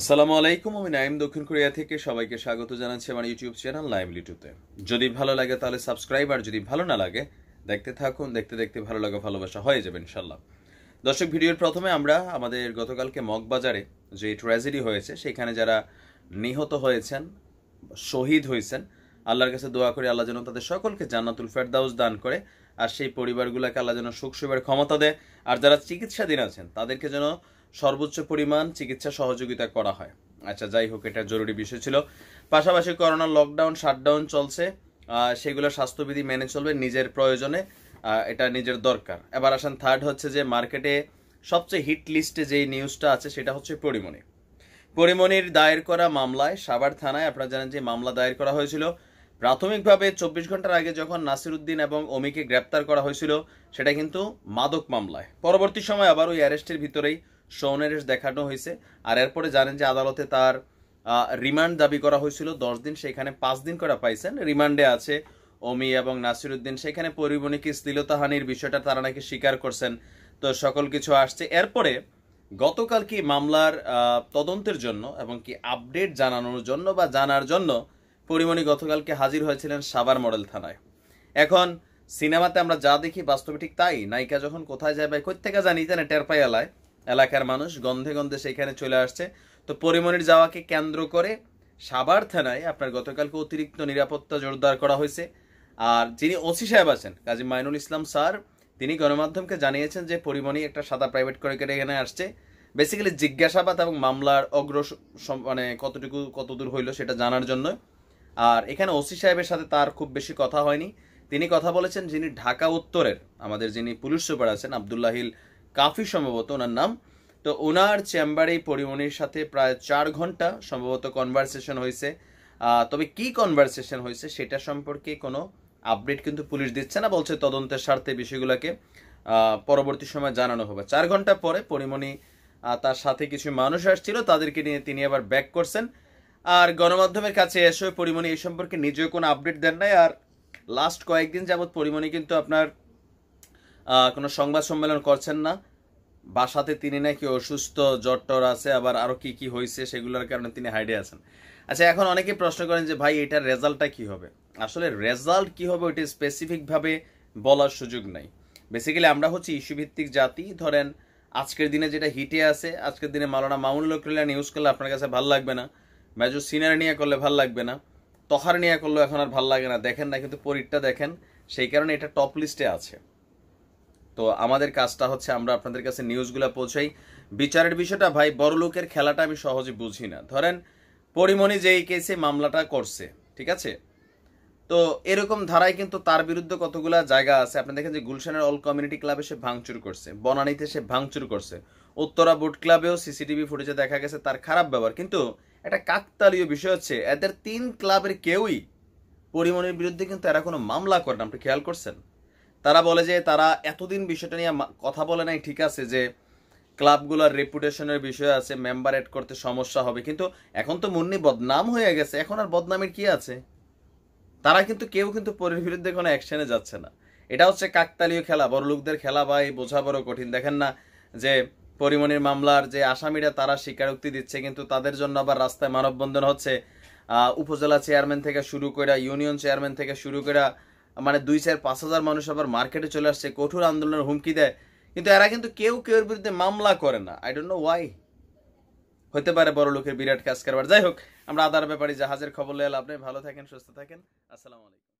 আসসালামু আলাইকুম আমি নাইম দক্ষিণ কোরিয়া থেকে সবাইকে স্বাগত জানাচ্ছি আমার ইউটিউব চ্যানেল লাইম লিটুতে যদি ভালো লাগে তাহলে সাবস্ক্রাইব আর যদি ভালো না লাগে দেখতে থাকুন দেখতে দেখতে ভালো লাগা ভালোবাসা হয়ে যাবে ইনশাল্লাহ দর্শক ভিডিওর প্রথমে আমরা আমাদের গতকালকে মগবাজারে যে ট্র্যাজেডি হয়েছে সেখানে যারা নিহত হয়েছেন শহীদ হয়েছেন আল্লাহর কাছে দোয়া করে আল্লাহ যেন তাদের সকলকে জান্নাতুল ফেরদাউস দান করে আর সেই পরিবারগুলোকে আল্লাহ যেন সুখ সুবের ক্ষমতা দেয় আর যারা চিকিৎসাধীন আছেন তাদেরকে যেন সর্বোচ্চ পরিমাণ চিকিৎসা সহযোগিতা করা হয় আচ্ছা যাই হোক এটা জরুরি বিষয় ছিল পাশাপাশি করোনা লকডাউন শাটডাউন চলছে সেগুলো স্বাস্থ্যবিধি মেনে চলবে নিজের প্রয়োজনে এটা নিজের দরকার এবার আসেন থার্ড হচ্ছে যে মার্কেটে সবচেয়ে হিট লিস্টে যেই নিউজটা আছে সেটা হচ্ছে পরিমণি পরিমণির দায়ের করা মামলায় সাভার থানায় আপনারা জানেন যে মামলা দায়ের করা হয়েছিল প্রাথমিকভাবে চব্বিশ ঘন্টার আগে যখন নাসির উদ্দিন এবং অমিকে গ্রেপ্তার করা হয়েছিল সেটা কিন্তু মাদক মামলায় পরবর্তী সময় আবার ওই অ্যারেস্টের ভিতরেই সৌনারেশ দেখানো হয়েছে আর এরপরে জানেন যে আদালতে তার রিমান্ড দাবি করা হয়েছিল দশ দিন সেখানে পাঁচ দিন করে পাইছেন রিমান্ডে আছে অমি এবং নাসিরুদ্দিন সেখানে পরিবহনীকে শ্লীলতাহানির বিষয়টা তারা নাকি স্বীকার করছেন তো সকল কিছু আসছে এরপরে গতকাল কি মামলার তদন্তের জন্য এবং কি আপডেট জানানোর জন্য বা জানার জন্য পরিমণি গতকালকে হাজির হয়েছিলেন সাভার মডেল থানায় এখন সিনেমাতে আমরা যা দেখি বাস্তবে ঠিক তাই নায়িকা যখন কোথায় যায় বা কোথেকে জানি জানে টের এলাকার মানুষ গন্ধে গন্ধে সেখানে চলে আসছে তো পরিমনির যাওয়াকে কেন্দ্র করে সাবার থানায় আপনার গতকালকে অতিরিক্ত নিরাপত্তা জোরদার করা হয়েছে আর যিনি ওসি সাহেব আছেন কাজী মাইনুল ইসলাম স্যার তিনি গণমাধ্যমকে জানিয়েছেন যে পরিমণি একটা সাদা প্রাইভেট করে কেটে এখানে আসছে বেসিক্যালি জিজ্ঞাসাবাদ এবং মামলার অগ্র মানে কতটুকু কতদূর হইল সেটা জানার জন্য আর এখানে ওসি সাহেবের সাথে তার খুব বেশি কথা হয়নি তিনি কথা বলেছেন যিনি ঢাকা উত্তরের আমাদের যিনি পুলিশ সুপার আছেন আবদুল্লাহিল কাফি সম্ভবত ওনার নাম তো ওনার চেম্বারে পরিমণির সাথে প্রায় চার ঘন্টা সম্ভবত কনভারসেশন হয়েছে তবে কি কনভারসেশন হয়েছে সেটা সম্পর্কে কোনো আপডেট কিন্তু পুলিশ দিচ্ছে না বলছে তদন্তের স্বার্থে বিষয়গুলোকে পরবর্তী সময় জানানো হবে চার ঘন্টা পরে পরিমণি তার সাথে কিছু মানুষ আসছিল তাদেরকে নিয়ে তিনি আবার ব্যাক করছেন আর গণমাধ্যমের কাছে এসে পরিমণি এই সম্পর্কে নিজেও কোনো আপডেট দেন নাই আর লাস্ট কয়েকদিন যাবৎ পরিমণি কিন্তু আপনার কোনো সংবাদ সম্মেলন করছেন না বাসাতে তিনি নাকি অসুস্থ জ্বর টর আছে আবার আরও কি কি হয়েছে সেগুলোর কারণে তিনি হাইডে আছেন আচ্ছা এখন অনেকে প্রশ্ন করেন যে ভাই এটার রেজাল্টটা কি হবে আসলে রেজাল্ট কি হবে ওইটা স্পেসিফিকভাবে বলার সুযোগ নাই বেসিক্যালি আমরা হচ্ছে ইস্যুভিত্তিক জাতি ধরেন আজকের দিনে যেটা হিটে আছে আজকের দিনে মালানা মামুনুল কল্যাণ ইউজ করলে আপনার কাছে ভাল লাগবে না মেজর সিনার নিয়ে করলে ভাল লাগবে না তহার নিয়ে করলেও এখন আর ভাল লাগে না দেখেন না কিন্তু পরীরটা দেখেন সেই কারণে এটা টপ লিস্টে আছে তো আমাদের কাজটা হচ্ছে আমরা আপনাদের কাছে নিউজগুলো পৌঁছাই বিচারের বিষয়টা ভাই বড় লোকের খেলাটা আমি সহজে বুঝি না ধরেন পরিমণি যে এই কেসে মামলাটা করছে ঠিক আছে তো এরকম ধারায় কিন্তু তার বিরুদ্ধে কতগুলো জায়গা আছে আপনি দেখেন যে গুলশানের অল কমিউনিটি ক্লাবে সে ভাঙচুর করছে বনানীতে সে ভাঙচুর করছে উত্তরা বুট ক্লাবেও সিসিটিভি ফুটেজে দেখা গেছে তার খারাপ ব্যবহার কিন্তু একটা কাকতালীয় বিষয় হচ্ছে এদের তিন ক্লাবের কেউই পরিমণির বিরুদ্ধে কিন্তু এরা কোনো মামলা করে না আপনি খেয়াল করছেন তারা বলে যে তারা এতদিন বিষয়টা নিয়ে কথা বলে নাই ঠিক আছে যে ক্লাবগুলোর রেপুটেশনের বিষয় আছে মেম্বার অ্যাড করতে সমস্যা হবে কিন্তু এখন তো মুন্নি বদনাম হয়ে গেছে এখন আর বদনামের কি আছে তারা কিন্তু কেউ কিন্তু পরের বিরুদ্ধে কোনো অ্যাকশানে যাচ্ছে না এটা হচ্ছে কাকতালীয় খেলা বড় লোকদের খেলা বা এই বোঝা বড় কঠিন দেখেন না যে পরিমণির মামলার যে আসামিরা তারা স্বীকারোক্তি দিচ্ছে কিন্তু তাদের জন্য আবার রাস্তায় মানববন্ধন হচ্ছে উপজেলা চেয়ারম্যান থেকে শুরু করে ইউনিয়ন চেয়ারম্যান থেকে শুরু করে মানে দুই চার পাঁচ হাজার মানুষ আবার মার্কেটে চলে আসছে কঠোর আন্দোলনের হুমকি দেয় কিন্তু এরা কিন্তু কেউ কেউ বিরুদ্ধে মামলা করে না আই ডোন্ট নো ওয়াই হতে পারে বড় লোকের বিরাট কাজ করবার যাই হোক আমরা আদার ব্যাপারে জাহাজের খবর লেলাম আপনি ভালো থাকেন সুস্থ থাকেন আসসালামু আলাইকুম